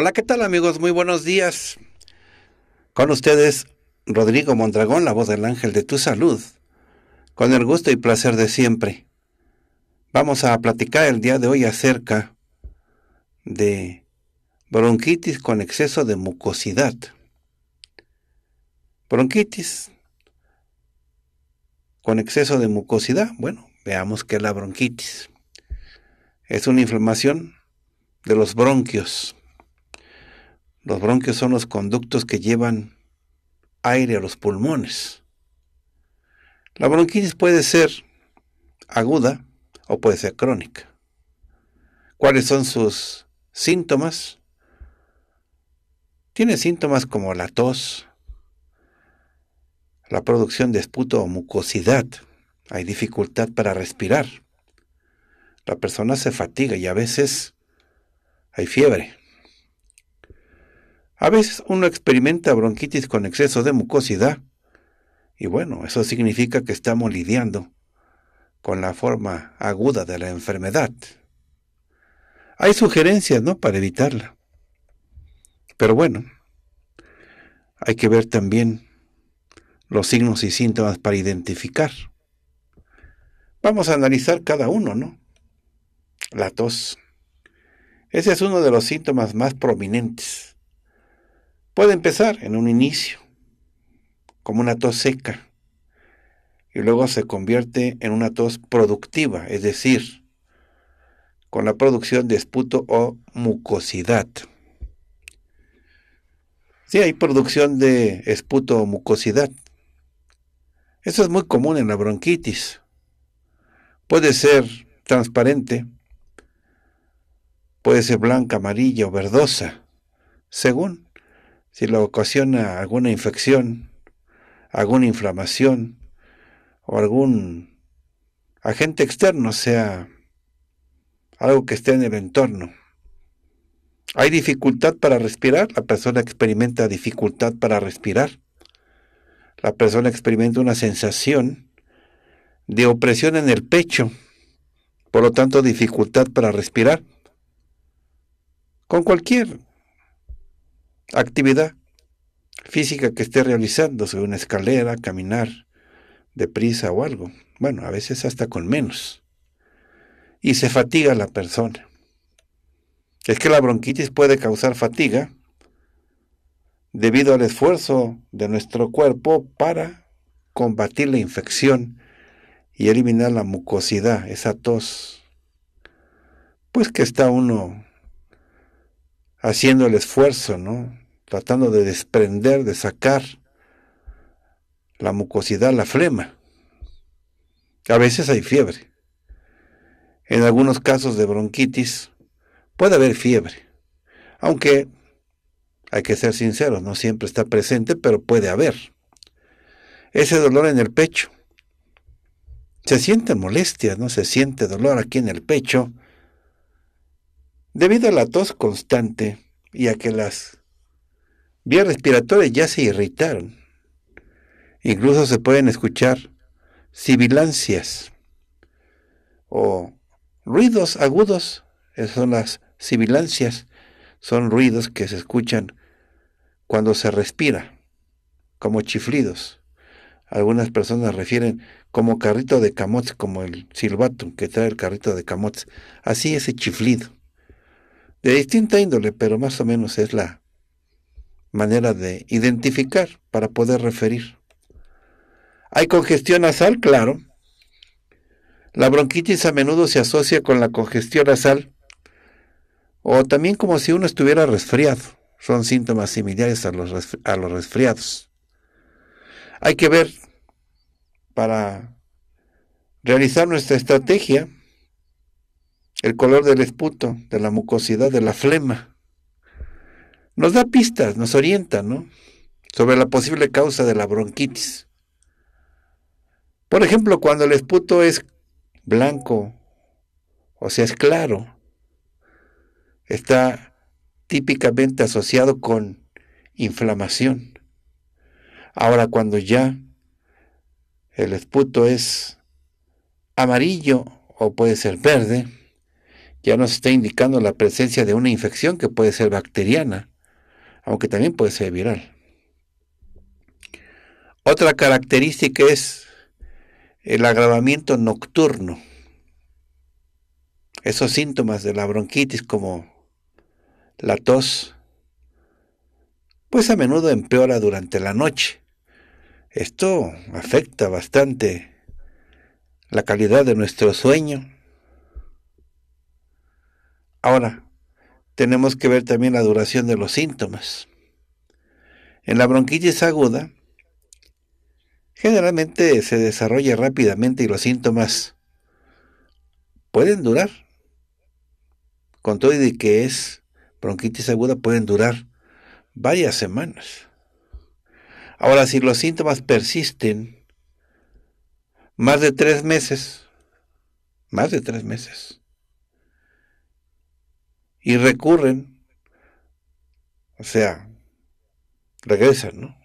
Hola, ¿qué tal amigos? Muy buenos días. Con ustedes, Rodrigo Mondragón, la voz del ángel de tu salud, con el gusto y placer de siempre. Vamos a platicar el día de hoy acerca de bronquitis con exceso de mucosidad. Bronquitis con exceso de mucosidad. Bueno, veamos qué es la bronquitis. Es una inflamación de los bronquios los bronquios son los conductos que llevan aire a los pulmones. La bronquitis puede ser aguda o puede ser crónica. ¿Cuáles son sus síntomas? Tiene síntomas como la tos, la producción de esputo o mucosidad. Hay dificultad para respirar. La persona se fatiga y a veces hay fiebre. A veces uno experimenta bronquitis con exceso de mucosidad. Y bueno, eso significa que estamos lidiando con la forma aguda de la enfermedad. Hay sugerencias, ¿no?, para evitarla. Pero bueno, hay que ver también los signos y síntomas para identificar. Vamos a analizar cada uno, ¿no? La tos. Ese es uno de los síntomas más prominentes. Puede empezar en un inicio, como una tos seca, y luego se convierte en una tos productiva, es decir, con la producción de esputo o mucosidad. Si hay producción de esputo o mucosidad. Eso es muy común en la bronquitis. Puede ser transparente, puede ser blanca, amarilla o verdosa, según si le ocasiona alguna infección, alguna inflamación o algún agente externo, sea algo que esté en el entorno. Hay dificultad para respirar, la persona experimenta dificultad para respirar. La persona experimenta una sensación de opresión en el pecho, por lo tanto dificultad para respirar. Con cualquier actividad física que esté realizando, sobre una escalera, caminar deprisa o algo. Bueno, a veces hasta con menos. Y se fatiga la persona. Es que la bronquitis puede causar fatiga debido al esfuerzo de nuestro cuerpo para combatir la infección y eliminar la mucosidad, esa tos, pues que está uno haciendo el esfuerzo, ¿no? Tratando de desprender, de sacar la mucosidad, la flema. A veces hay fiebre. En algunos casos de bronquitis puede haber fiebre, aunque hay que ser sinceros, no siempre está presente, pero puede haber. Ese dolor en el pecho. Se siente molestia, ¿no? Se siente dolor aquí en el pecho Debido a la tos constante y a que las vías respiratorias ya se irritaron, incluso se pueden escuchar sibilancias o ruidos agudos, esas son las sibilancias, son ruidos que se escuchan cuando se respira, como chiflidos. Algunas personas refieren como carrito de camotes, como el silbato que trae el carrito de camotes, así ese chiflido de distinta índole, pero más o menos es la manera de identificar para poder referir. Hay congestión nasal, claro. La bronquitis a menudo se asocia con la congestión nasal o también como si uno estuviera resfriado. Son síntomas similares a los, a los resfriados. Hay que ver para realizar nuestra estrategia el color del esputo, de la mucosidad, de la flema. Nos da pistas, nos orienta, ¿no? Sobre la posible causa de la bronquitis. Por ejemplo, cuando el esputo es blanco, o sea, es claro, está típicamente asociado con inflamación. Ahora, cuando ya el esputo es amarillo o puede ser verde, ya nos está indicando la presencia de una infección que puede ser bacteriana, aunque también puede ser viral. Otra característica es el agravamiento nocturno. Esos síntomas de la bronquitis como la tos, pues a menudo empeora durante la noche. Esto afecta bastante la calidad de nuestro sueño Ahora, tenemos que ver también la duración de los síntomas. En la bronquitis aguda, generalmente se desarrolla rápidamente y los síntomas pueden durar. Con todo y que es bronquitis aguda, pueden durar varias semanas. Ahora, si los síntomas persisten más de tres meses, más de tres meses, y recurren, o sea, regresan, ¿no?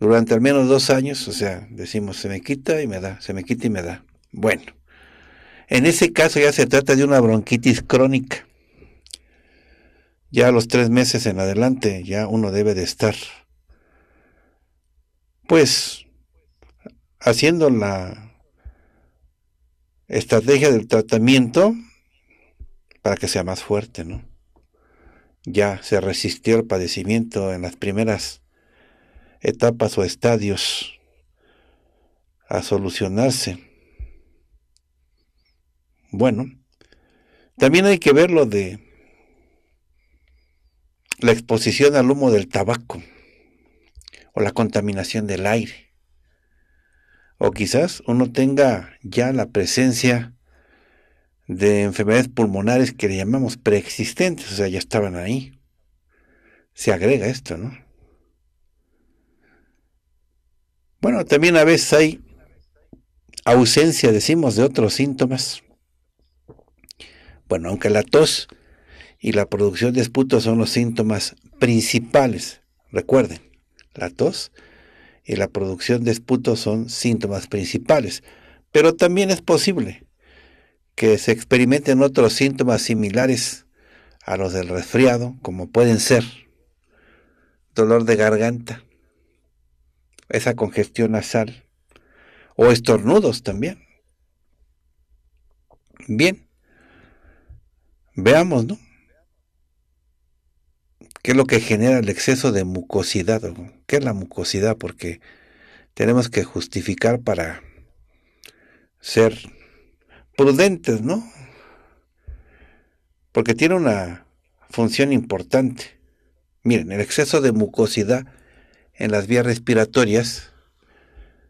Durante al menos dos años, o sea, decimos, se me quita y me da, se me quita y me da. Bueno, en ese caso ya se trata de una bronquitis crónica. Ya a los tres meses en adelante ya uno debe de estar, pues, haciendo la estrategia del tratamiento para que sea más fuerte, ¿no? Ya se resistió al padecimiento en las primeras etapas o estadios a solucionarse. Bueno, también hay que ver lo de la exposición al humo del tabaco o la contaminación del aire. O quizás uno tenga ya la presencia de enfermedades pulmonares que le llamamos preexistentes, o sea, ya estaban ahí. Se agrega esto, ¿no? Bueno, también a veces hay ausencia, decimos, de otros síntomas. Bueno, aunque la tos y la producción de esputo son los síntomas principales, recuerden, la tos y la producción de esputo son síntomas principales, pero también es posible que se experimenten otros síntomas similares a los del resfriado, como pueden ser dolor de garganta, esa congestión nasal o estornudos también. Bien, veamos, ¿no? ¿Qué es lo que genera el exceso de mucosidad? ¿Qué es la mucosidad? Porque tenemos que justificar para ser prudentes, ¿no? Porque tiene una función importante. Miren, el exceso de mucosidad en las vías respiratorias,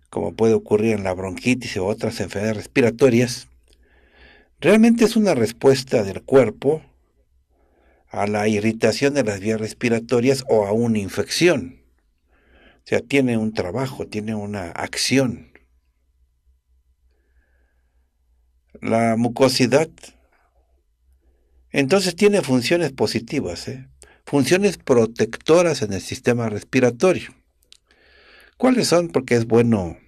como puede ocurrir en la bronquitis o otras enfermedades respiratorias, realmente es una respuesta del cuerpo a la irritación de las vías respiratorias o a una infección. O sea, tiene un trabajo, tiene una acción. la mucosidad, entonces tiene funciones positivas, ¿eh? funciones protectoras en el sistema respiratorio. ¿Cuáles son? Porque es bueno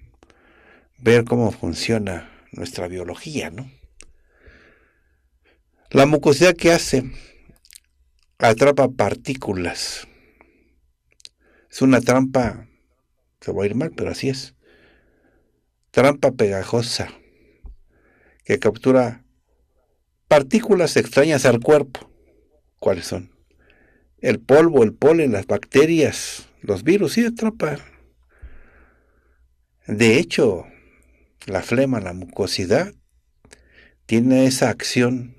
ver cómo funciona nuestra biología, ¿no? La mucosidad que hace atrapa partículas. Es una trampa, se va a ir mal, pero así es. Trampa pegajosa que captura partículas extrañas al cuerpo. ¿Cuáles son? El polvo, el polen, las bacterias, los virus, y atrapa. De hecho, la flema, la mucosidad, tiene esa acción,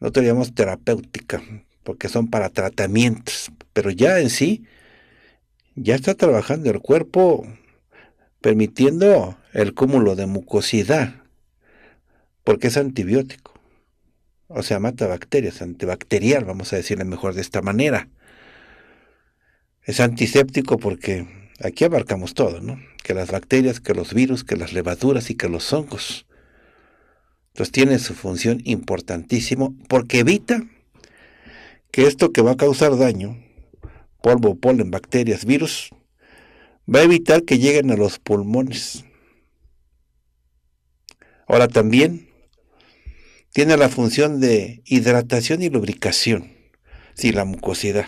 No llamamos terapéutica, porque son para tratamientos, pero ya en sí, ya está trabajando el cuerpo permitiendo el cúmulo de mucosidad porque es antibiótico. O sea, mata bacterias, antibacterial, vamos a decirle mejor de esta manera. Es antiséptico porque aquí abarcamos todo, ¿no? Que las bacterias, que los virus, que las levaduras y que los hongos. Entonces tiene su función importantísimo porque evita que esto que va a causar daño, polvo, polen, bacterias, virus, va a evitar que lleguen a los pulmones. Ahora también tiene la función de hidratación y lubricación, sí, la mucosidad.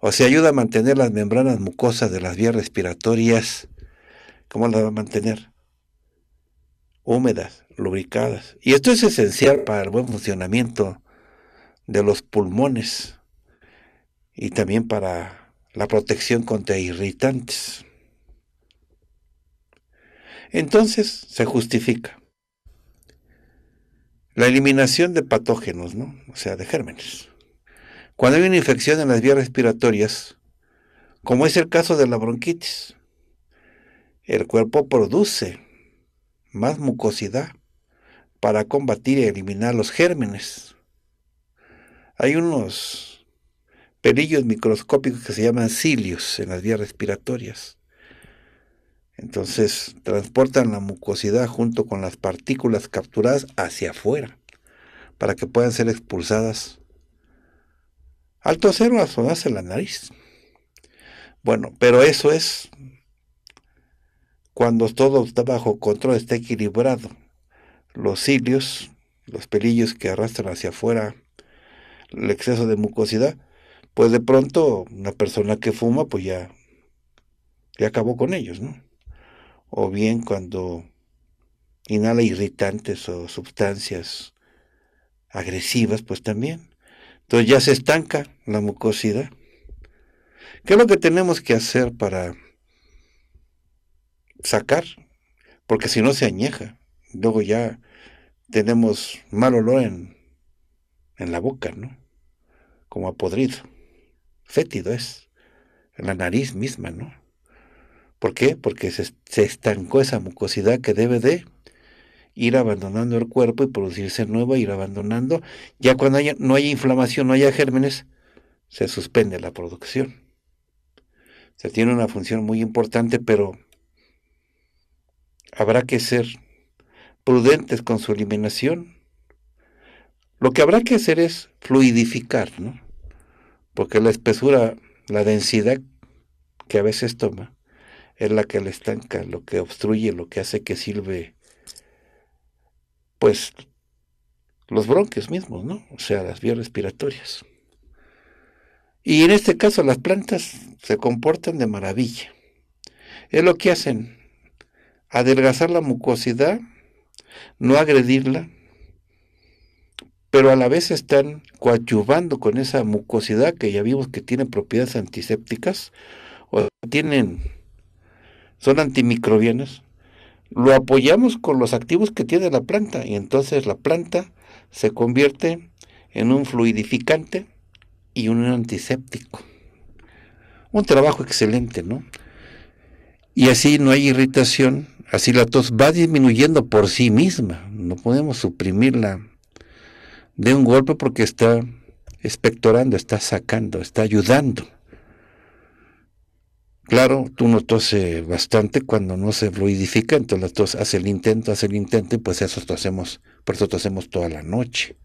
O sea, ayuda a mantener las membranas mucosas de las vías respiratorias. ¿Cómo las va a mantener? Húmedas, lubricadas. Y esto es esencial para el buen funcionamiento de los pulmones y también para la protección contra irritantes. Entonces se justifica. La eliminación de patógenos, ¿no? O sea, de gérmenes. Cuando hay una infección en las vías respiratorias, como es el caso de la bronquitis, el cuerpo produce más mucosidad para combatir y eliminar los gérmenes. Hay unos pelillos microscópicos que se llaman cilios en las vías respiratorias. Entonces transportan la mucosidad junto con las partículas capturadas hacia afuera para que puedan ser expulsadas al toser o la nariz. Bueno, pero eso es cuando todo está bajo control, está equilibrado. Los cilios, los pelillos que arrastran hacia afuera el exceso de mucosidad, pues de pronto una persona que fuma, pues ya, ya acabó con ellos, ¿no? o bien cuando inhala irritantes o sustancias agresivas, pues también. Entonces ya se estanca la mucosidad. ¿Qué es lo que tenemos que hacer para sacar? Porque si no se añeja, luego ya tenemos mal olor en, la boca, ¿no? Como a podrido. Fétido es, en la nariz misma, ¿no? ¿Por qué? Porque se, estancó esa mucosidad que debe de ir abandonando el cuerpo y producirse nueva, ir abandonando. Ya cuando no haya inflamación, no haya gérmenes, se suspende la producción. O se tiene una función muy importante, pero habrá que ser prudentes con su eliminación. Lo que habrá que hacer es fluidificar, ¿no? Porque la espesura, la densidad que a veces toma, es la que le estanca, lo que obstruye, lo que hace que sirve, pues, los bronquios mismos, ¿no? O sea, las vías respiratorias. Y en este caso las plantas se comportan de maravilla. Es lo que hacen, adelgazar la mucosidad, no agredirla, pero a la vez están coadyuvando con esa mucosidad que ya vimos que tiene propiedades antisépticas o tienen son antimicrobianos, lo apoyamos con los activos que tiene la planta y entonces la planta se convierte en un fluidificante y un antiséptico. Un trabajo excelente, ¿no? Y así no hay irritación, así la tos va disminuyendo por sí misma, no podemos suprimirla de un golpe porque está expectorando, está sacando, está ayudando. Claro, tú no tose bastante cuando no se fluidifica, entonces la tos hace el intento, hace el intento y pues eso tosemos, por eso tosemos toda la noche.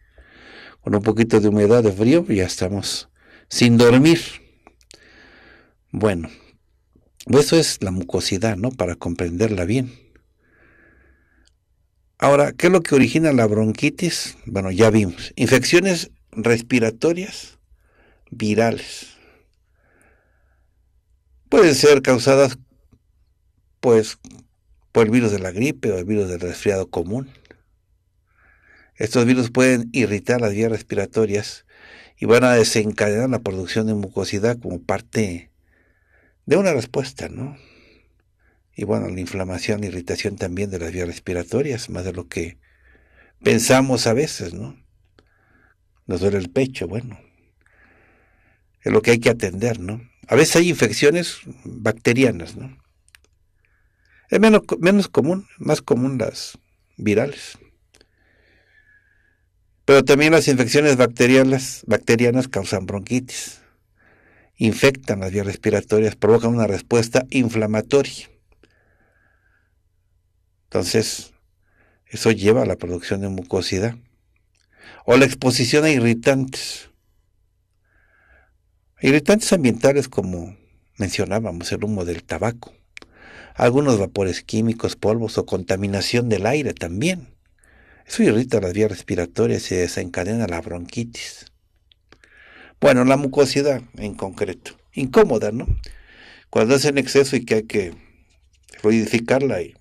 Con un poquito de humedad, de frío, ya estamos sin dormir. Bueno, eso es la mucosidad, ¿no? Para comprenderla bien. Ahora, ¿qué es lo que origina la bronquitis? Bueno, ya vimos. Infecciones respiratorias virales pueden ser causadas pues por el virus de la gripe o el virus del resfriado común. Estos virus pueden irritar las vías respiratorias y van a desencadenar la producción de mucosidad como parte de una respuesta, ¿no? Y bueno, la inflamación, la e irritación también de las vías respiratorias, más de lo que pensamos a veces, ¿no? Nos duele el pecho, bueno. Es lo que hay que atender, ¿no? A veces hay infecciones bacterianas, ¿no? Es menos, menos común, más común las virales. Pero también las infecciones bacterianas, bacterianas causan bronquitis, infectan las vías respiratorias, provocan una respuesta inflamatoria. Entonces, eso lleva a la producción de mucosidad. O la exposición a irritantes. Irritantes ambientales como mencionábamos, el humo del tabaco, algunos vapores químicos, polvos o contaminación del aire también. Eso irrita las vías respiratorias y desencadena la bronquitis. Bueno, la mucosidad en concreto. Incómoda, ¿no? Cuando es en exceso y que hay que fluidificarla y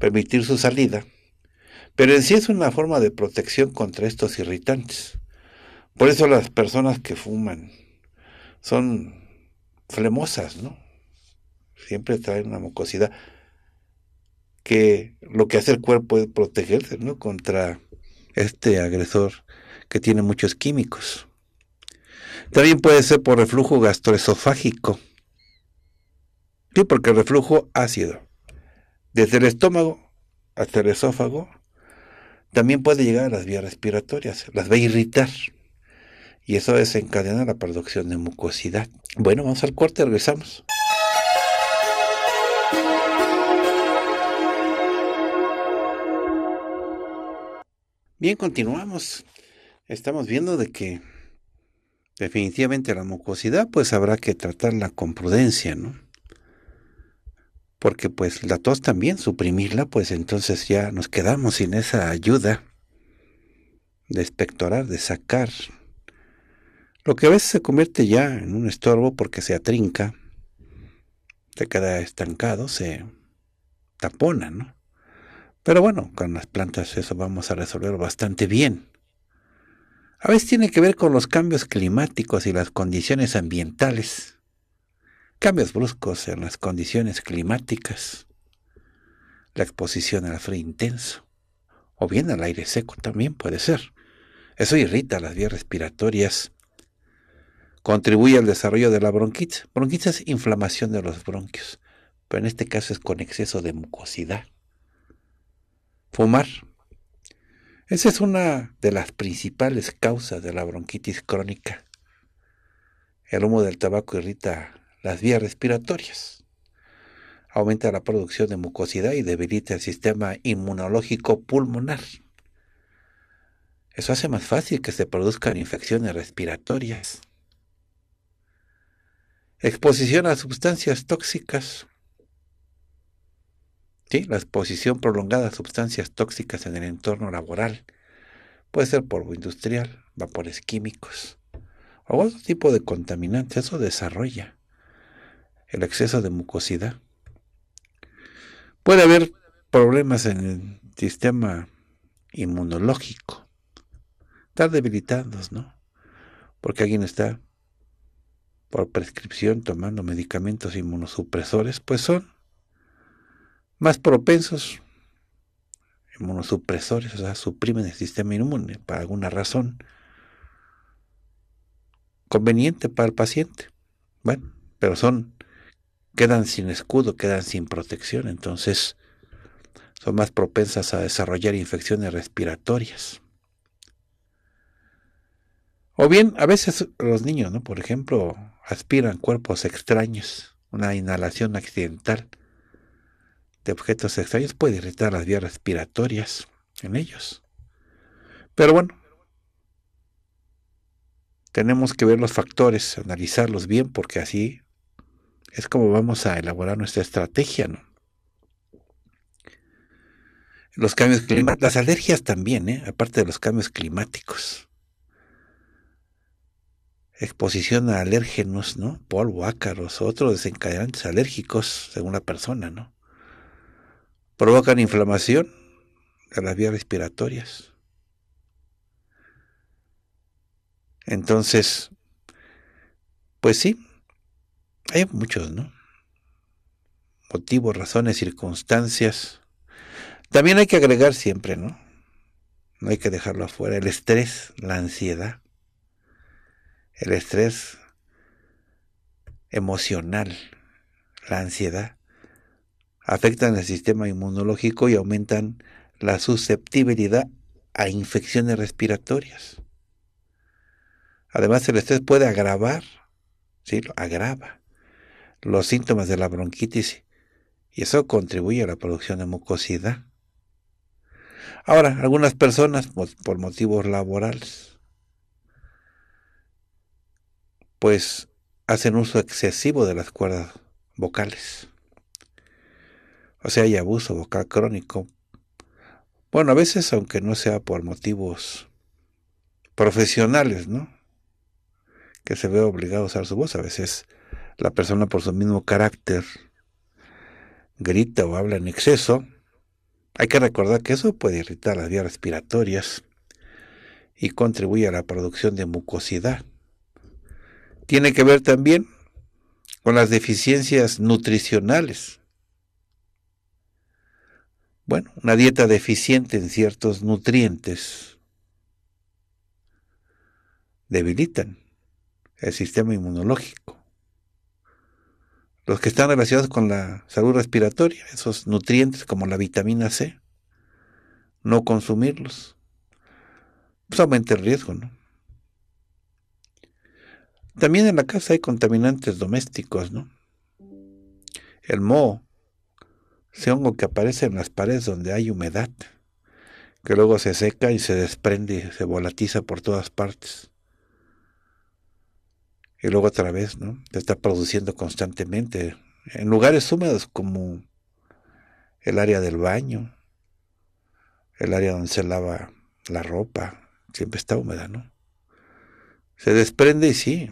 permitir su salida. Pero en sí es una forma de protección contra estos irritantes. Por eso las personas que fuman son flemosas, ¿no? Siempre traen una mucosidad que lo que hace el cuerpo es protegerse, ¿no? Contra este agresor que tiene muchos químicos. También puede ser por reflujo gastroesofágico. Sí, porque el reflujo ácido, desde el estómago hasta el esófago, también puede llegar a las vías respiratorias, las va a irritar y eso desencadena la producción de mucosidad. Bueno, vamos al corte, regresamos. Bien, continuamos. Estamos viendo de que definitivamente la mucosidad pues habrá que tratarla con prudencia, ¿no? Porque pues la tos también suprimirla, pues entonces ya nos quedamos sin esa ayuda de espectorar, de sacar lo que a veces se convierte ya en un estorbo porque se atrinca, se queda estancado, se tapona, ¿no? Pero bueno, con las plantas eso vamos a resolver bastante bien. A veces tiene que ver con los cambios climáticos y las condiciones ambientales. Cambios bruscos en las condiciones climáticas. La exposición al frío intenso. O bien al aire seco también puede ser. Eso irrita las vías respiratorias contribuye al desarrollo de la bronquitis. Bronquitis es inflamación de los bronquios, pero en este caso es con exceso de mucosidad. Fumar. Esa es una de las principales causas de la bronquitis crónica. El humo del tabaco irrita las vías respiratorias, aumenta la producción de mucosidad y debilita el sistema inmunológico pulmonar. Eso hace más fácil que se produzcan infecciones respiratorias. Exposición a sustancias tóxicas. La exposición prolongada a sustancias tóxicas en el entorno laboral. Puede ser polvo industrial, vapores químicos o otro tipo de contaminante. Eso desarrolla el exceso de mucosidad. Puede haber problemas en el sistema inmunológico. Estar debilitados, ¿no? Porque alguien está por prescripción tomando medicamentos inmunosupresores, pues son más propensos inmunosupresores, o sea, suprimen el sistema inmune para alguna razón conveniente para el paciente. Bueno, pero son, quedan sin escudo, quedan sin protección, entonces son más propensas a desarrollar infecciones respiratorias. O bien, a veces los niños, ¿no? Por ejemplo, aspiran cuerpos extraños, una inhalación accidental de objetos extraños puede irritar las vías respiratorias en ellos. Pero bueno, tenemos que ver los factores, analizarlos bien, porque así es como vamos a elaborar nuestra estrategia, ¿no? Los cambios las alergias también, ¿eh? aparte de los cambios climáticos exposición a alérgenos, ¿no? Polvo, ácaros, otros desencadenantes alérgicos, según la persona, ¿no? Provocan inflamación de las vías respiratorias. Entonces, pues sí, hay muchos, ¿no? Motivos, razones, circunstancias. También hay que agregar siempre, ¿no? No hay que dejarlo afuera. El estrés, la ansiedad el estrés emocional, la ansiedad, afectan el sistema inmunológico y aumentan la susceptibilidad a infecciones respiratorias. Además, el estrés puede agravar, ¿sí? agrava los síntomas de la bronquitis y eso contribuye a la producción de mucosidad. Ahora, algunas personas, por motivos laborales, pues hacen uso excesivo de las cuerdas vocales. O sea, hay abuso vocal crónico. Bueno, a veces, aunque no sea por motivos profesionales, ¿no? Que se ve obligado a usar su voz. A veces la persona por su mismo carácter grita o habla en exceso. Hay que recordar que eso puede irritar las vías respiratorias y contribuye a la producción de mucosidad tiene que ver también con las deficiencias nutricionales. Bueno, una dieta deficiente en ciertos nutrientes debilitan el sistema inmunológico. Los que están relacionados con la salud respiratoria, esos nutrientes como la vitamina C, no consumirlos, pues aumenta el riesgo, ¿no? También en la casa hay contaminantes domésticos, ¿no? El moho, ese hongo que aparece en las paredes donde hay humedad, que luego se seca y se desprende, se volatiza por todas partes. Y luego otra vez, ¿no? Se está produciendo constantemente en lugares húmedos como el área del baño, el área donde se lava la ropa, siempre está húmeda, ¿no? Se desprende y sí,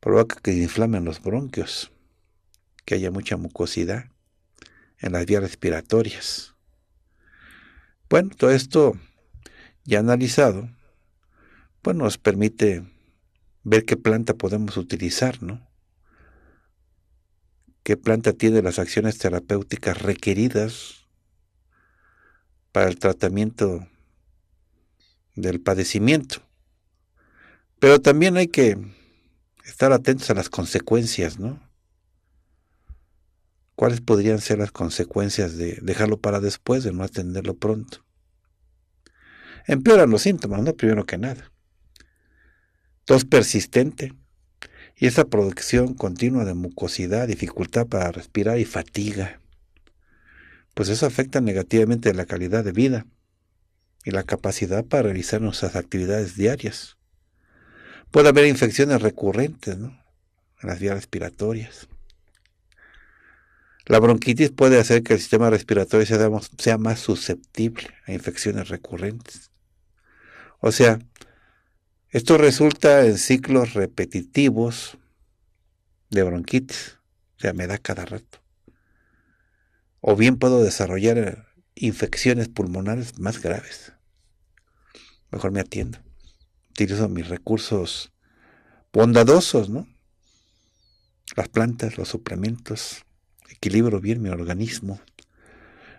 provoca que se inflamen los bronquios, que haya mucha mucosidad en las vías respiratorias. Bueno, todo esto ya analizado, pues nos permite ver qué planta podemos utilizar, ¿no? ¿Qué planta tiene las acciones terapéuticas requeridas para el tratamiento del padecimiento? Pero también hay que estar atentos a las consecuencias, ¿no? ¿Cuáles podrían ser las consecuencias de dejarlo para después, de no atenderlo pronto? Empeoran los síntomas, ¿no? Primero que nada. Tos persistente y esa producción continua de mucosidad, dificultad para respirar y fatiga. Pues eso afecta negativamente la calidad de vida y la capacidad para realizar nuestras actividades diarias. Puede haber infecciones recurrentes ¿no? en las vías respiratorias. La bronquitis puede hacer que el sistema respiratorio sea, sea más susceptible a infecciones recurrentes. O sea, esto resulta en ciclos repetitivos de bronquitis. O sea, me da cada rato. O bien puedo desarrollar eh, infecciones pulmonares más graves. Mejor me atiendo utilizo mis recursos bondadosos, ¿no? Las plantas, los suplementos, equilibro bien mi organismo.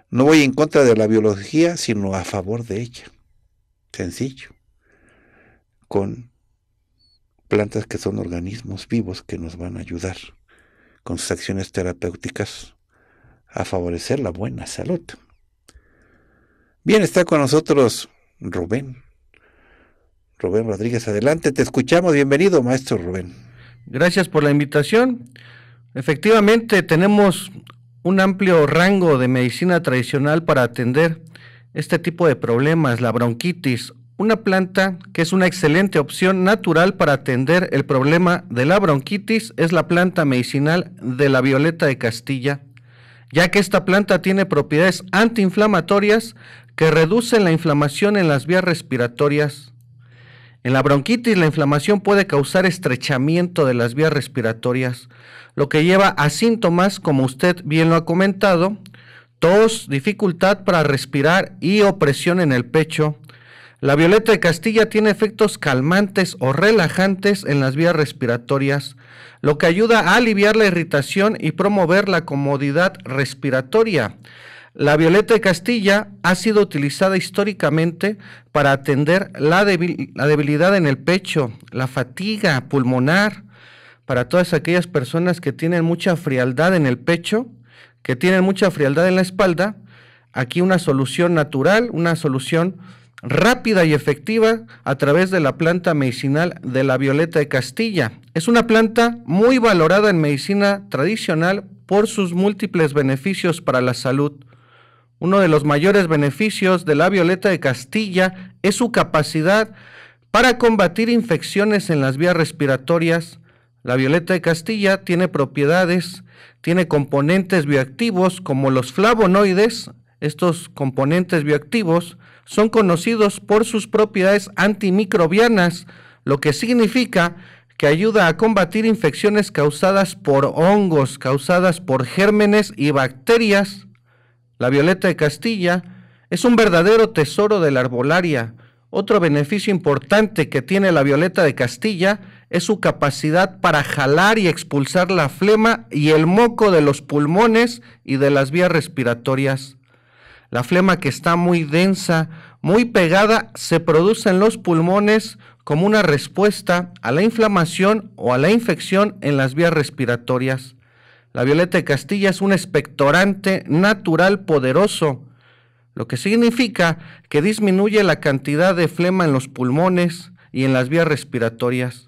No voy en contra de la biología, sino a favor de ella. Sencillo. Con plantas que son organismos vivos que nos van a ayudar con sus acciones terapéuticas a favorecer la buena salud. Bien, está con nosotros Rubén Rubén Rodríguez. Adelante, te escuchamos. Bienvenido, maestro Rubén. Gracias por la invitación. Efectivamente, tenemos un amplio rango de medicina tradicional para atender este tipo de problemas, la bronquitis, una planta que es una excelente opción natural para atender el problema de la bronquitis es la planta medicinal de la violeta de Castilla, ya que esta planta tiene propiedades antiinflamatorias que reducen la inflamación en las vías respiratorias. En la bronquitis la inflamación puede causar estrechamiento de las vías respiratorias, lo que lleva a síntomas como usted bien lo ha comentado, tos, dificultad para respirar y opresión en el pecho. La violeta de Castilla tiene efectos calmantes o relajantes en las vías respiratorias, lo que ayuda a aliviar la irritación y promover la comodidad respiratoria. La violeta de Castilla ha sido utilizada históricamente para atender la, debilidad en el pecho, la fatiga pulmonar, para todas aquellas personas que tienen mucha frialdad en el pecho, que tienen mucha frialdad en la espalda, aquí una solución natural, una solución rápida y efectiva a través de la planta medicinal de la violeta de Castilla. Es una planta muy valorada en medicina tradicional por sus múltiples beneficios para la salud. Uno de los mayores beneficios de la violeta de Castilla es su capacidad para combatir infecciones en las vías respiratorias. La violeta de Castilla tiene propiedades, tiene componentes bioactivos como los flavonoides. Estos componentes bioactivos son conocidos por sus propiedades antimicrobianas, lo que significa que ayuda a combatir infecciones causadas por hongos, causadas por gérmenes y bacterias. La violeta de Castilla es un verdadero tesoro de la arbolaria. Otro beneficio importante que tiene la violeta de Castilla es su capacidad para jalar y expulsar la flema y el moco de los pulmones y de las vías respiratorias. La flema que está muy densa, muy pegada, se produce en los pulmones como una respuesta a la inflamación o a la infección en las vías respiratorias. La violeta de Castilla es un expectorante natural poderoso, lo que significa que disminuye la cantidad de flema en los pulmones y en las vías respiratorias.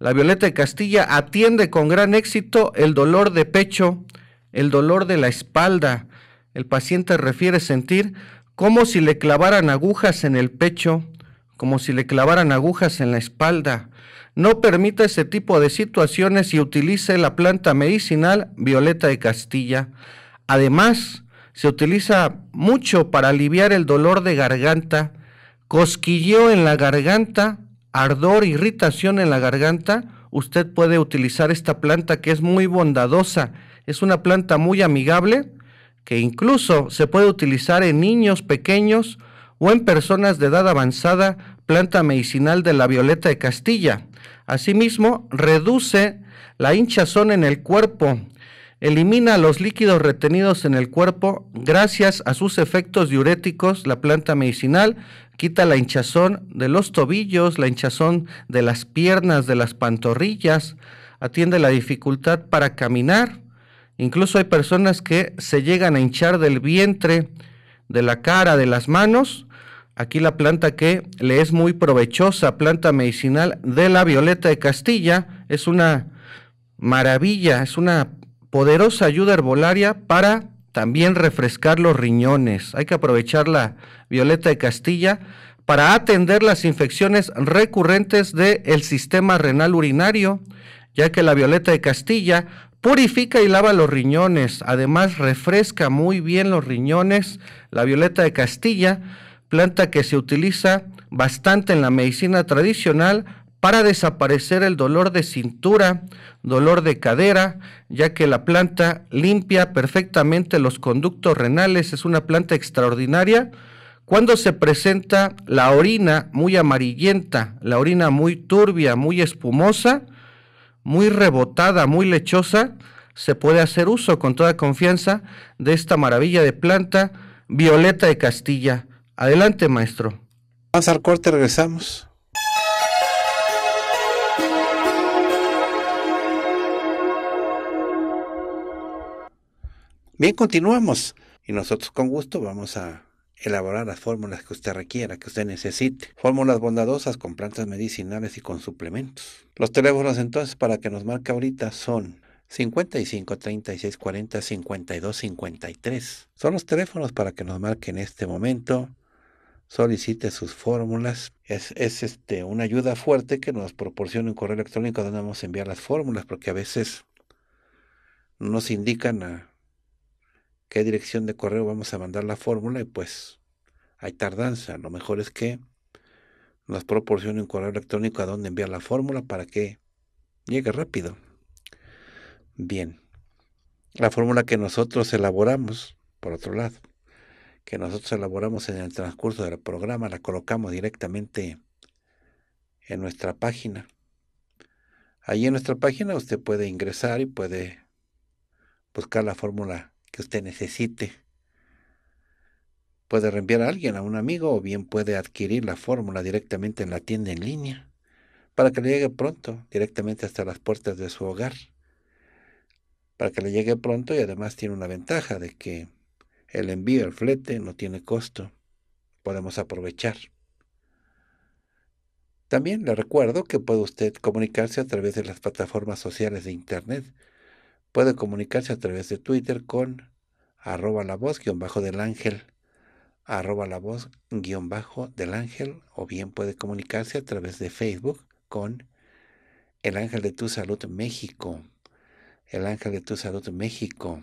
La violeta de Castilla atiende con gran éxito el dolor de pecho, el dolor de la espalda. El paciente refiere sentir como si le clavaran agujas en el pecho, como si le clavaran agujas en la espalda no permita ese tipo de situaciones y utilice la planta medicinal violeta de Castilla. Además, se utiliza mucho para aliviar el dolor de garganta, cosquilleo en la garganta, ardor, irritación en la garganta. Usted puede utilizar esta planta que es muy bondadosa, es una planta muy amigable que incluso se puede utilizar en niños pequeños o en personas de edad avanzada, planta medicinal de la violeta de Castilla. Asimismo, reduce la hinchazón en el cuerpo, elimina los líquidos retenidos en el cuerpo gracias a sus efectos diuréticos, la planta medicinal, quita la hinchazón de los tobillos, la hinchazón de las piernas, de las pantorrillas, atiende la dificultad para caminar. Incluso hay personas que se llegan a hinchar del vientre, de la cara, de las manos, Aquí la planta que le es muy provechosa, planta medicinal de la violeta de Castilla, es una maravilla, es una poderosa ayuda herbolaria para también refrescar los riñones. Hay que aprovechar la violeta de Castilla para atender las infecciones recurrentes del sistema renal urinario, ya que la violeta de Castilla purifica y lava los riñones, además refresca muy bien los riñones, la violeta de Castilla planta que se utiliza bastante en la medicina tradicional para desaparecer el dolor de cintura, dolor de cadera, ya que la planta limpia perfectamente los conductos renales, es una planta extraordinaria. Cuando se presenta la orina muy amarillenta, la orina muy turbia, muy espumosa, muy rebotada, muy lechosa, se puede hacer uso con toda confianza de esta maravilla de planta violeta de Castilla. Adelante, maestro. Vamos al corte, regresamos. Bien, continuamos. Y nosotros con gusto vamos a elaborar las fórmulas que usted requiera, que usted necesite. Fórmulas bondadosas con plantas medicinales y con suplementos. Los teléfonos entonces para que nos marque ahorita son 55 36 40 52 53. Son los teléfonos para que nos marque en este momento solicite sus fórmulas. Es, este, una ayuda fuerte que nos proporcione un correo electrónico donde vamos a enviar las fórmulas, porque a veces nos indican a qué dirección de correo vamos a mandar la fórmula y pues hay tardanza. Lo mejor es que nos proporcione un correo electrónico a donde enviar la fórmula para que llegue rápido. Bien, la fórmula que nosotros elaboramos, por otro lado que nosotros elaboramos en el transcurso del programa, la colocamos directamente en nuestra página. Allí en nuestra página usted puede ingresar y puede buscar la fórmula que usted necesite. Puede reenviar a alguien, a un amigo, o bien puede adquirir la fórmula directamente en la tienda en línea, para que le llegue pronto, directamente hasta las puertas de su hogar. Para que le llegue pronto y además tiene una ventaja de que el envío, el flete no tiene costo. Podemos aprovechar. También le recuerdo que puede usted comunicarse a través de las plataformas sociales de Internet. Puede comunicarse a través de Twitter con arroba la voz guión bajo del ángel, arroba la voz guión bajo del ángel, o bien puede comunicarse a través de Facebook con el ángel de tu salud México, el ángel de tu salud México.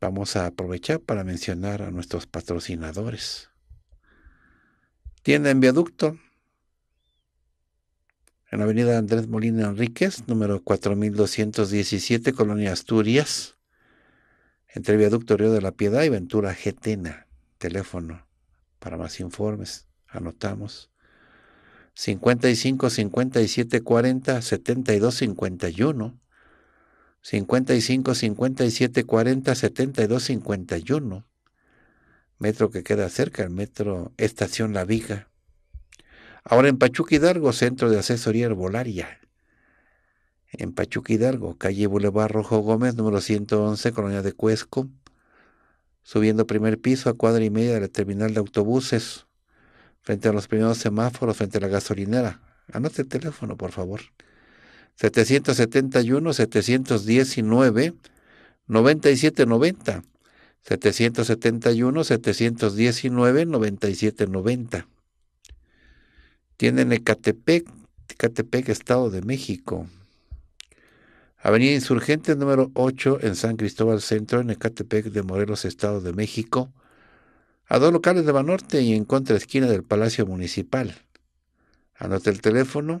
Vamos a aprovechar para mencionar a nuestros patrocinadores. Tienda en viaducto, en avenida Andrés Molina Enríquez, número 4217, Colonia Asturias, entre Viaducto Río de la Piedad y Ventura Getena. Teléfono para más informes, anotamos. 55 57 40 72 51 55 57 40 72 51. Metro que queda cerca, el metro Estación La Viga. Ahora en Pachuca Hidalgo, Centro de Asesoría Herbolaria. En Pachuca Hidalgo, calle Boulevard Rojo Gómez, número 111, Colonia de Cuesco. Subiendo primer piso a cuadra y media de la terminal de autobuses, frente a los primeros semáforos, frente a la gasolinera. Anote el teléfono, por favor. 771, 719, 9790. 771, 719, 9790. Tienen Ecatepec, Ecatepec, Estado de México. Avenida Insurgente número 8 en San Cristóbal Centro, en Ecatepec de Morelos, Estado de México, a dos locales de Banorte y en contra esquina del Palacio Municipal. Anote el teléfono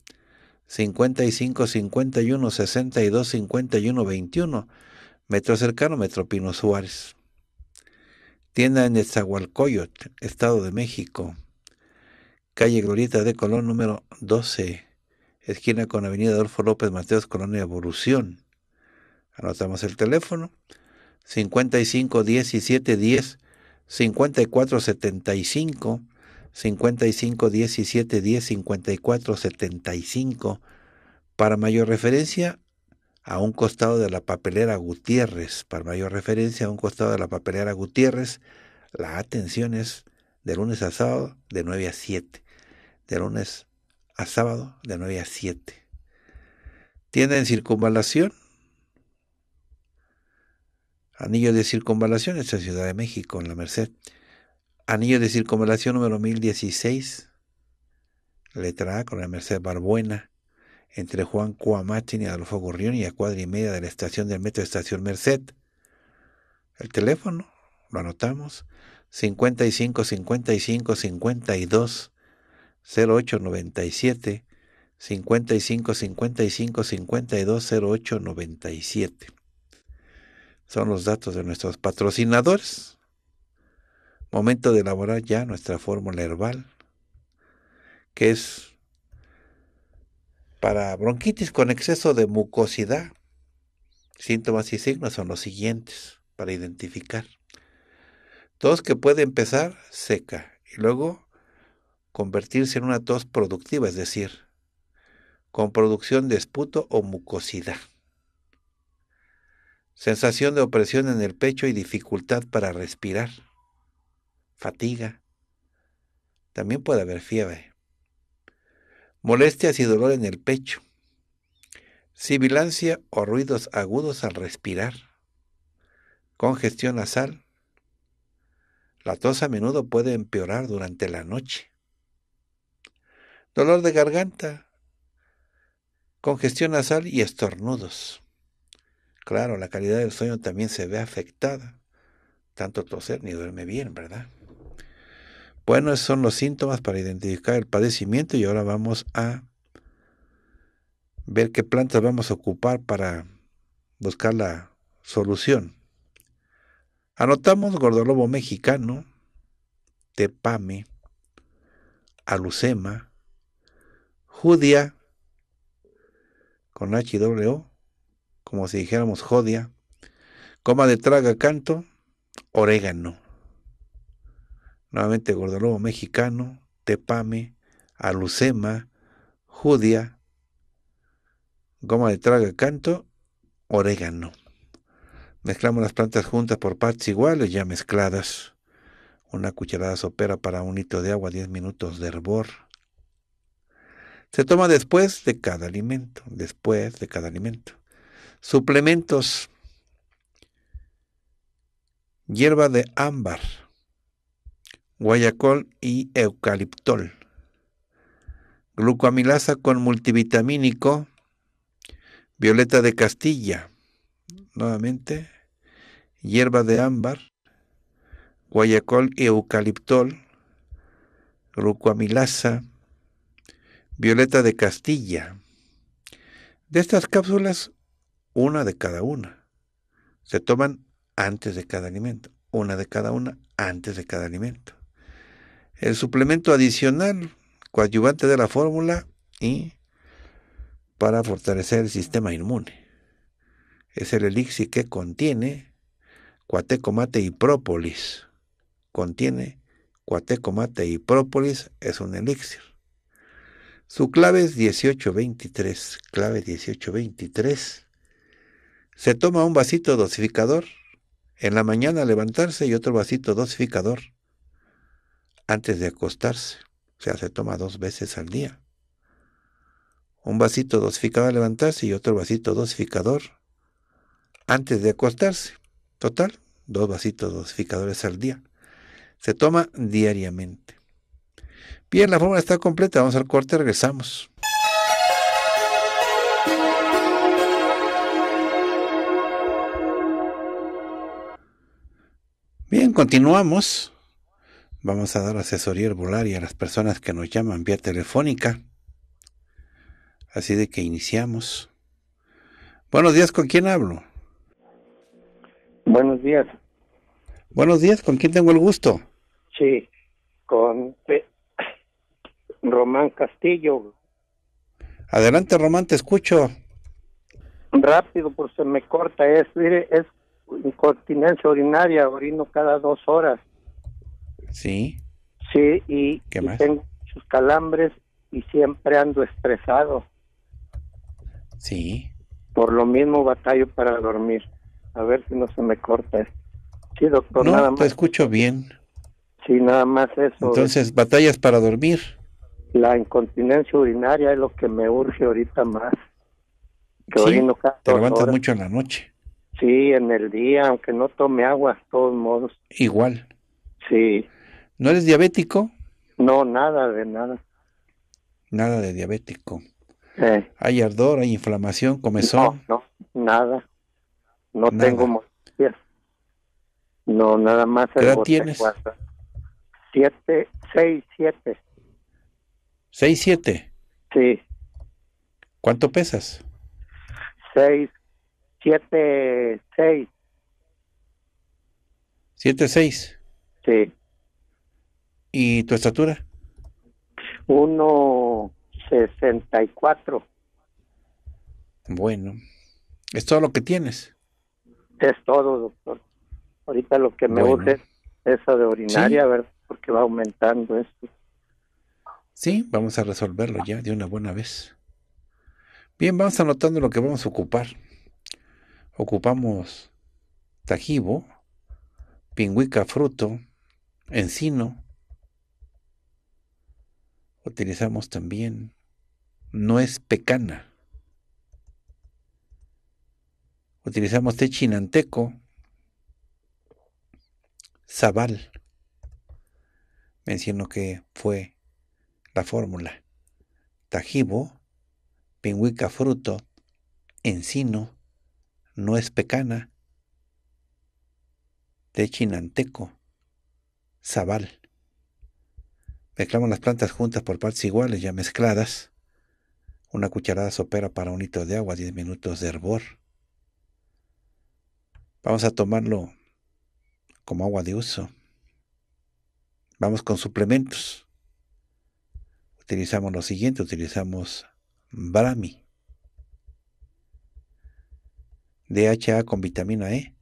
55 51 62 51 21, metro cercano, metro Pino Suárez. Tienda en Ezahualcoyot, Estado de México. Calle Glorita de Colón, número 12, esquina con Avenida Adolfo López Mateos, Colonia Evolución. Anotamos el teléfono. 55 17 10 54 75 55 17 10 54 75. Para mayor referencia, a un costado de la papelera Gutiérrez. Para mayor referencia, a un costado de la papelera Gutiérrez, la atención es de lunes a sábado de 9 a 7. De lunes a sábado de 9 a 7. Tienda en circunvalación. Anillo de circunvalación es Ciudad de México, en la Merced. Anillo de circunvalación número 1016, letra A, con la Merced Barbuena, entre Juan Cuamachin y Adolfo Gurrión y a cuadra y media de la estación del metro Estación Merced. El teléfono, lo anotamos, 55 55 52 08 97 55 55 52 08 97. Son los datos de nuestros patrocinadores momento de elaborar ya nuestra fórmula herbal, que es para bronquitis con exceso de mucosidad. Síntomas y signos son los siguientes para identificar. Tos que puede empezar seca y luego convertirse en una tos productiva, es decir, con producción de esputo o mucosidad. Sensación de opresión en el pecho y dificultad para respirar fatiga. También puede haber fiebre, molestias y dolor en el pecho, sibilancia o ruidos agudos al respirar, congestión nasal. La tos a menudo puede empeorar durante la noche. Dolor de garganta, congestión nasal y estornudos. Claro, la calidad del sueño también se ve afectada. Tanto toser ni duerme bien, ¿verdad? Bueno, esos son los síntomas para identificar el padecimiento y ahora vamos a ver qué plantas vamos a ocupar para buscar la solución. Anotamos gordolobo mexicano, tepame, alucema, judia, con H W, como si dijéramos jodia, coma de traga canto, orégano nuevamente Gordolobo mexicano, Tepame, Alucema, Judia, goma de traga canto, orégano. Mezclamos las plantas juntas por partes iguales, ya mezcladas. Una cucharada sopera para un litro de agua, 10 minutos de hervor. Se toma después de cada alimento, después de cada alimento. Suplementos. Hierba de ámbar, guayacol y eucaliptol. Glucoamilasa con multivitamínico, violeta de castilla, nuevamente, hierba de ámbar, guayacol y eucaliptol, glucoamilasa, violeta de castilla. De estas cápsulas, una de cada una. Se toman antes de cada alimento, una de cada una antes de cada alimento el suplemento adicional coadyuvante de la fórmula y para fortalecer el sistema inmune. Es el elixir que contiene cuatecomate y própolis. Contiene cuatecomate y própolis, es un elixir. Su clave es 1823. Clave 1823. Se toma un vasito dosificador en la mañana al levantarse y otro vasito dosificador antes de acostarse. O sea, se toma dos veces al día. Un vasito dosificador al levantarse y otro vasito dosificador antes de acostarse. Total, dos vasitos dosificadores al día. Se toma diariamente. Bien, la fórmula está completa. Vamos al corte, regresamos. Bien, continuamos. Vamos a dar asesoría herbolaria a las personas que nos llaman vía telefónica. Así de que iniciamos. Buenos días, ¿con quién hablo? Buenos días. Buenos días, ¿con quién tengo el gusto? Sí, con Román Castillo. Adelante, Román, te escucho. Rápido, pues se me corta. Es, es incontinencia urinaria, orino cada dos horas. Sí. Sí, y, tengo muchos calambres y siempre ando estresado. Sí. Por lo mismo batallo para dormir. A ver si no se me corta esto. Sí, doctor, nada más. Te escucho bien. Sí, nada más eso. ¿eh? Entonces, batallas para dormir. La incontinencia urinaria es lo que me urge ahorita más. sí, te levantas mucho en la noche. Sí, en el día, aunque no tome agua, todos modos. Igual. Sí. ¿No eres diabético? No, nada de nada. Nada de diabético. Eh. ¿Hay ardor, hay inflamación, comezón? No, no nada. No tengo No, nada más. ¿Qué edad tienes? Siete, seis, siete. ¿Seis, siete? Sí. ¿Cuánto pesas? Seis, siete, seis. ¿Siete, seis? Sí. ¿Y tu estatura? 1,64. Bueno, ¿es todo lo que tienes? Es todo, doctor. Ahorita lo que me gusta es esa de orinaria, a ver, Porque va aumentando esto. Sí, vamos a resolverlo ya de una buena vez. Bien, vamos anotando lo que vamos a ocupar. Ocupamos tajibo, pingüica fruto, encino, utilizamos también nuez pecana. Utilizamos té chinanteco, zabal. Menciono que fue la fórmula. Tajibo, pingüica fruto, encino, nuez pecana, té chinanteco, zabal. Mezclamos las plantas juntas por partes iguales ya mezcladas. Una cucharada sopera para un litro de agua, 10 minutos de hervor. Vamos a tomarlo como agua de uso. Vamos con suplementos. Utilizamos lo siguiente, utilizamos brami. DHA con vitamina E.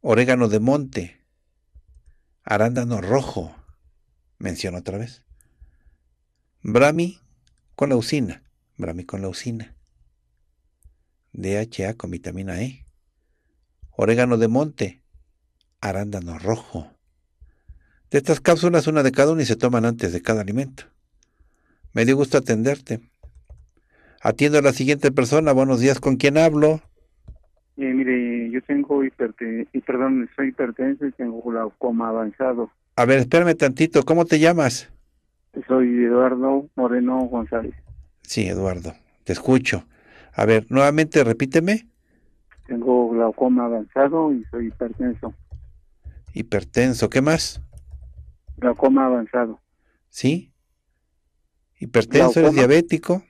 Orégano de monte. Arándano rojo menciono otra vez. Brahmi con leucina, Brahmi con leucina. DHA con vitamina E. Orégano de monte, arándano rojo. De estas cápsulas, una de cada una y se toman antes de cada alimento. Me dio gusto atenderte. Atiendo a la siguiente persona. Buenos días, ¿con quién hablo? Eh, mire, y perdón, soy hipertenso y tengo glaucoma avanzado. A ver, espérame tantito, ¿cómo te llamas? Soy Eduardo Moreno González. Sí, Eduardo, te escucho. A ver, nuevamente repíteme. Tengo glaucoma avanzado y soy hipertenso. Hipertenso, ¿qué más? Glaucoma avanzado. ¿Sí? ¿Hipertenso? ¿Eres diabético?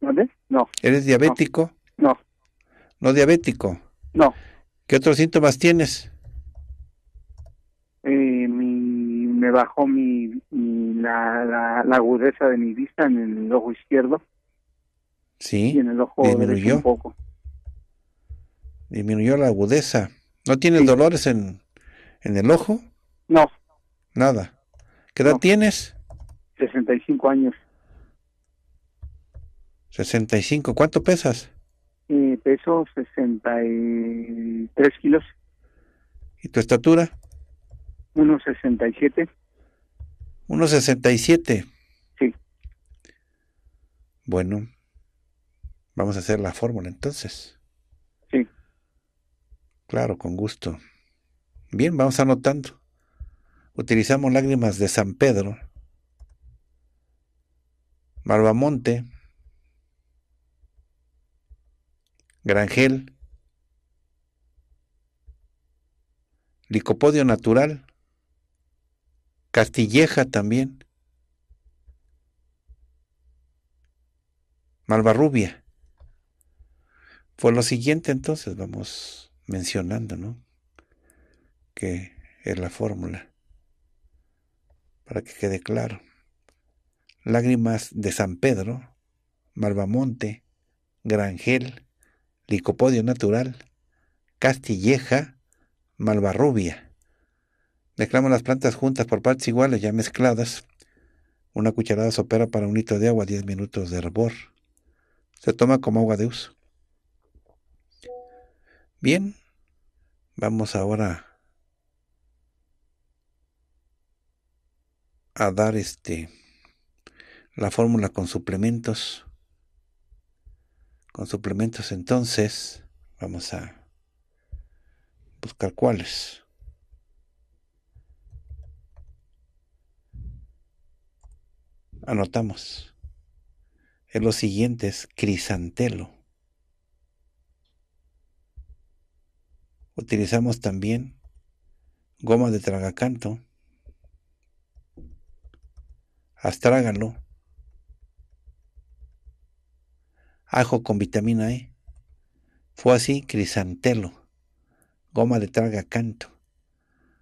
¿Dónde? No. ¿Eres diabético? No. ¿No diabético? No. ¿Qué otros síntomas tienes? Eh, me bajó mi, la, agudeza de mi vista en el ojo izquierdo. Sí. en el ojo disminuyó. un poco. Disminuyó la agudeza. ¿No tienes dolores en, el ojo? No. Nada. ¿Qué edad tienes? 65 años. 65. ¿Cuánto pesas? Eh, peso 63 kilos. ¿Y tu estatura? 1,67. 1,67. Sí. Bueno, vamos a hacer la fórmula entonces. Sí. Claro, con gusto. Bien, vamos anotando. Utilizamos lágrimas de San Pedro, Barbamonte, Grangel, Licopodio natural, Castilleja también, Malvarrubia. Fue pues lo siguiente entonces vamos mencionando, ¿no? Que es la fórmula, para que quede claro. Lágrimas de San Pedro, Malvamonte, Grangel, Licopodio natural, castilleja, malvarrubia. Mezclamos las plantas juntas por partes iguales, ya mezcladas. Una cucharada sopera para un litro de agua, 10 minutos de hervor. Se toma como agua de uso. Bien, vamos ahora a dar este la fórmula con suplementos con suplementos entonces vamos a buscar cuáles. Anotamos. En los siguientes, crisantelo. Utilizamos también goma de tragacanto, astrágalo, ajo con vitamina E. Fue así crisantelo, goma de traga canto,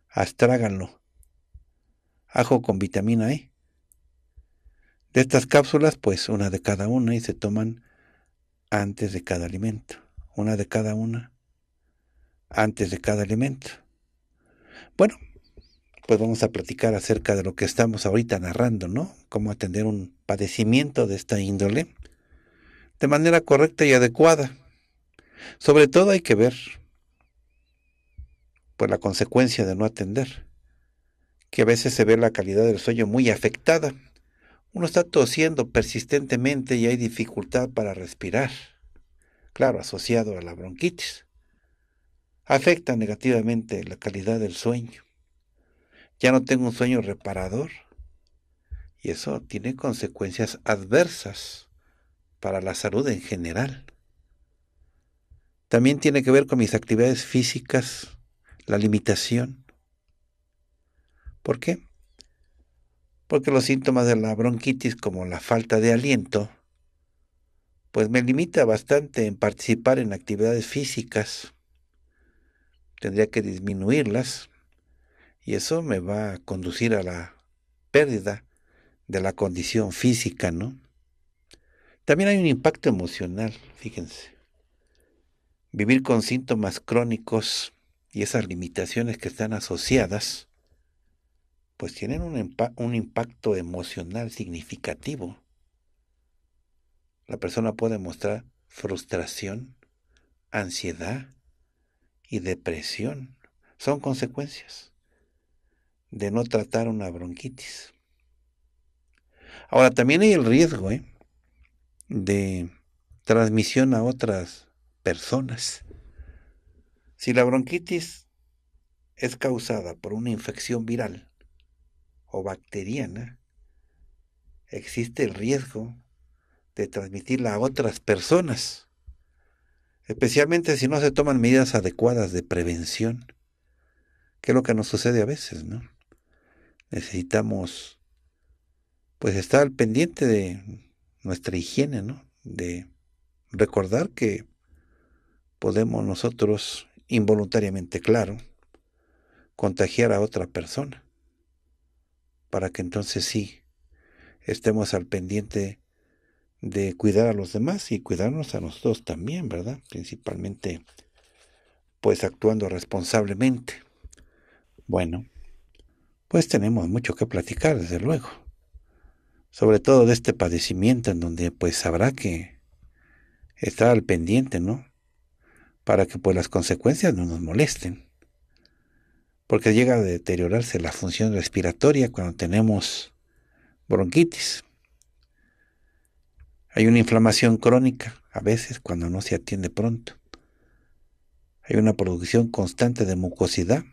astrágalo, ajo con vitamina E. De estas cápsulas, pues una de cada una y se toman antes de cada alimento. Una de cada una antes de cada alimento. Bueno, pues vamos a platicar acerca de lo que estamos ahorita narrando, ¿no? Cómo atender un padecimiento de esta índole de manera correcta y adecuada. Sobre todo hay que ver pues, la consecuencia de no atender, que a veces se ve la calidad del sueño muy afectada. Uno está tosiendo persistentemente y hay dificultad para respirar, claro, asociado a la bronquitis. Afecta negativamente la calidad del sueño. Ya no tengo un sueño reparador y eso tiene consecuencias adversas para la salud en general. También tiene que ver con mis actividades físicas, la limitación. ¿Por qué? Porque los síntomas de la bronquitis como la falta de aliento, pues me limita bastante en participar en actividades físicas. Tendría que disminuirlas y eso me va a conducir a la pérdida de la condición física, ¿no? También hay un impacto emocional, fíjense. Vivir con síntomas crónicos y esas limitaciones que están asociadas, pues tienen un, impacto emocional significativo. La persona puede mostrar frustración, ansiedad y depresión. Son consecuencias de no tratar una bronquitis. Ahora, también hay el riesgo, ¿eh? de transmisión a otras personas. Si la bronquitis es causada por una infección viral o bacteriana, existe el riesgo de transmitirla a otras personas, especialmente si no se toman medidas adecuadas de prevención, que es lo que nos sucede a veces, ¿no? Necesitamos pues estar al pendiente de nuestra higiene, ¿no? De recordar que podemos nosotros involuntariamente, claro, contagiar a otra persona, para que entonces sí estemos al pendiente de cuidar a los demás y cuidarnos a nosotros también, ¿verdad? Principalmente, pues actuando responsablemente. Bueno, pues tenemos mucho que platicar, desde luego sobre todo de este padecimiento en donde pues habrá que estar al pendiente, ¿no? Para que pues las consecuencias no nos molesten. Porque llega a deteriorarse la función respiratoria cuando tenemos bronquitis. Hay una inflamación crónica a veces cuando no se atiende pronto. Hay una producción constante de mucosidad.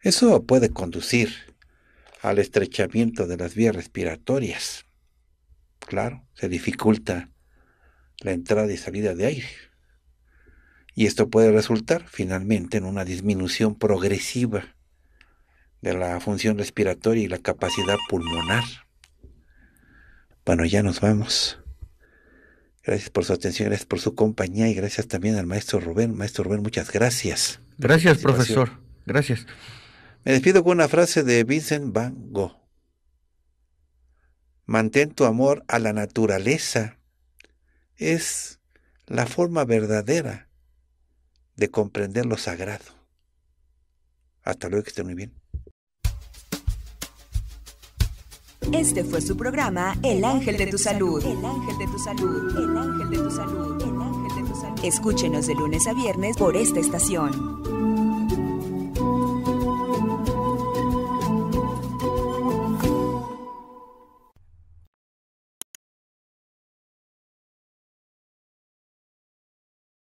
Eso puede conducir al estrechamiento de las vías respiratorias. Claro, se dificulta la entrada y salida de aire. Y esto puede resultar finalmente en una disminución progresiva de la función respiratoria y la capacidad pulmonar. Bueno, ya nos vamos. Gracias por su atención, gracias por su compañía y gracias también al maestro Rubén. Maestro Rubén, muchas gracias. Gracias, profesor. Gracias. Me despido con una frase de Vincent Van Gogh. Mantén tu amor a la naturaleza. Es la forma verdadera de comprender lo sagrado. Hasta luego, que estén muy bien. Este fue su programa El Ángel de tu Salud. El Ángel de tu Salud. El Ángel de tu Salud. El Ángel de tu Salud. Escúchenos de lunes a viernes por esta estación.